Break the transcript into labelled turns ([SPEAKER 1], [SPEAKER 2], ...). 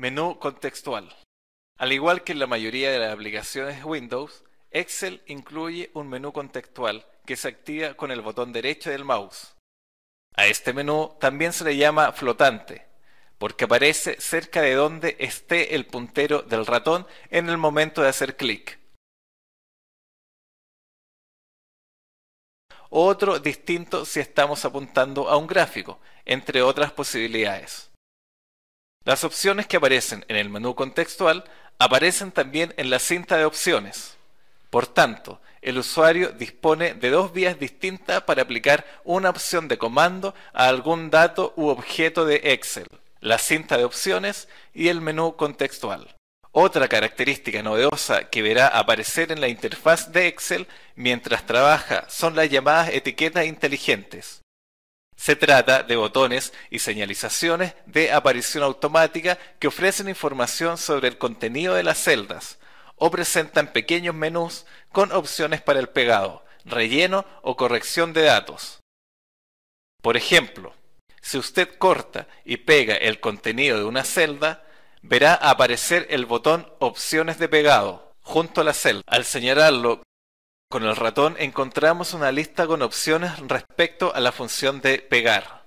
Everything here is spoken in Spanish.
[SPEAKER 1] Menú contextual. Al igual que en la mayoría de las aplicaciones Windows, Excel incluye un menú contextual que se activa con el botón derecho del mouse. A este menú también se le llama flotante, porque aparece cerca de donde esté el puntero del ratón en el momento de hacer clic.
[SPEAKER 2] Otro distinto si estamos
[SPEAKER 1] apuntando a un gráfico, entre otras posibilidades. Las opciones que aparecen en el menú contextual aparecen también en la cinta de opciones. Por tanto, el usuario dispone de dos vías distintas para aplicar una opción de comando a algún dato u objeto de Excel, la cinta de opciones y el menú contextual. Otra característica novedosa que verá aparecer en la interfaz de Excel mientras trabaja son las llamadas etiquetas inteligentes. Se trata de botones y señalizaciones de aparición automática que ofrecen información sobre el contenido de las celdas o presentan pequeños menús con opciones para el pegado, relleno o corrección de datos. Por ejemplo, si usted corta y pega el contenido de una celda, verá aparecer el botón Opciones de pegado junto a la celda. Al señalarlo con el ratón encontramos una lista con opciones respecto a la función
[SPEAKER 2] de pegar.